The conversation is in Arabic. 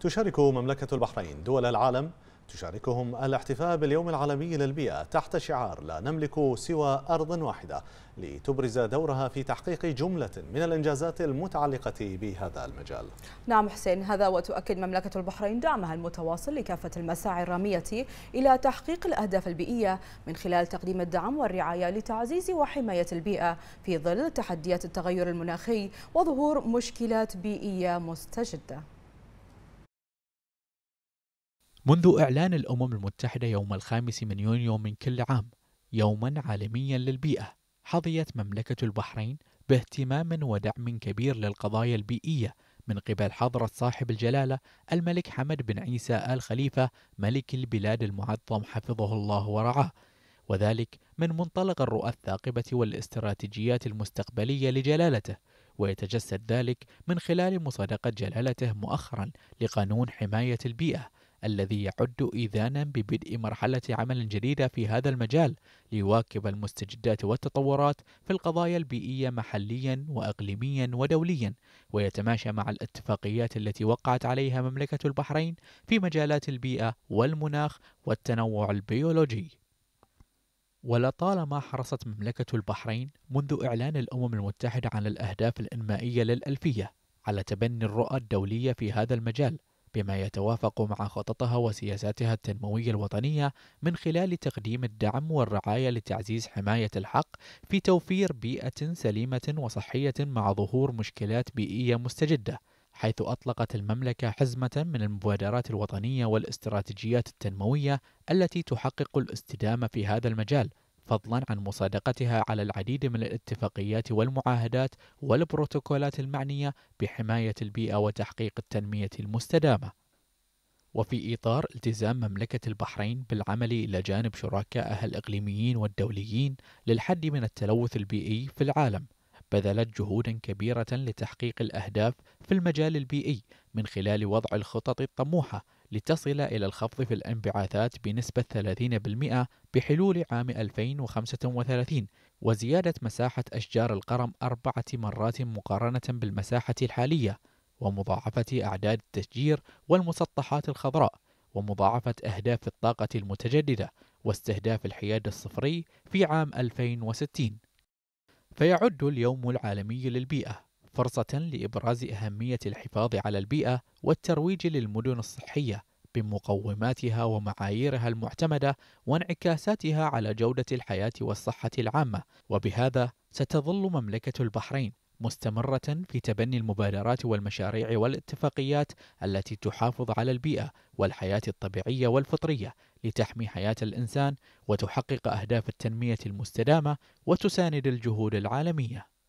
تشارك مملكة البحرين دول العالم تشاركهم الاحتفاء باليوم العالمي للبيئة تحت شعار لا نملك سوى أرض واحدة لتبرز دورها في تحقيق جملة من الإنجازات المتعلقة بهذا المجال نعم حسين هذا وتؤكد مملكة البحرين دعمها المتواصل لكافة المساعي الرامية إلى تحقيق الأهداف البيئية من خلال تقديم الدعم والرعاية لتعزيز وحماية البيئة في ظل تحديات التغير المناخي وظهور مشكلات بيئية مستجدة منذ إعلان الأمم المتحدة يوم الخامس من يونيو من كل عام يوما عالميا للبيئة حظيت مملكة البحرين باهتمام ودعم كبير للقضايا البيئية من قبل حضرة صاحب الجلالة الملك حمد بن عيسى آل خليفة ملك البلاد المعظم حفظه الله ورعاه وذلك من منطلق الرؤى الثاقبة والاستراتيجيات المستقبلية لجلالته ويتجسد ذلك من خلال مصادقة جلالته مؤخرا لقانون حماية البيئة الذي يعد إذانا ببدء مرحلة عمل جديدة في هذا المجال ليواكب المستجدات والتطورات في القضايا البيئية محليا وأقليميا ودوليا ويتماشى مع الاتفاقيات التي وقعت عليها مملكة البحرين في مجالات البيئة والمناخ والتنوع البيولوجي ولطالما حرصت مملكة البحرين منذ إعلان الأمم المتحدة عن الأهداف الإنمائية للألفية على تبني الرؤى الدولية في هذا المجال بما يتوافق مع خططها وسياساتها التنموية الوطنية من خلال تقديم الدعم والرعاية لتعزيز حماية الحق في توفير بيئة سليمة وصحية مع ظهور مشكلات بيئية مستجدة، حيث أطلقت المملكة حزمة من المبادرات الوطنية والاستراتيجيات التنموية التي تحقق الاستدامة في هذا المجال، فضلا عن مصادقتها على العديد من الاتفاقيات والمعاهدات والبروتوكولات المعنيه بحمايه البيئه وتحقيق التنميه المستدامه وفي إطار التزام مملكة البحرين بالعمل إلى جانب شركائها الإقليميين والدوليين للحد من التلوث البيئي في العالم، بذلت جهودا كبيرة لتحقيق الأهداف في المجال البيئي من خلال وضع الخطط الطموحة لتصل إلى الخفض في الانبعاثات بنسبة 30% بحلول عام 2035 وزيادة مساحة أشجار القرم أربعة مرات مقارنة بالمساحة الحالية ومضاعفة أعداد التشجير والمسطحات الخضراء ومضاعفة أهداف الطاقة المتجددة واستهداف الحياد الصفري في عام 2060 فيعد اليوم العالمي للبيئة فرصة لإبراز أهمية الحفاظ على البيئة والترويج للمدن الصحية بمقوماتها ومعاييرها المعتمدة وانعكاساتها على جودة الحياة والصحة العامة، وبهذا ستظل مملكة البحرين مستمرة في تبني المبادرات والمشاريع والاتفاقيات التي تحافظ على البيئة والحياة الطبيعية والفطرية لتحمي حياة الإنسان وتحقق أهداف التنمية المستدامة وتساند الجهود العالمية.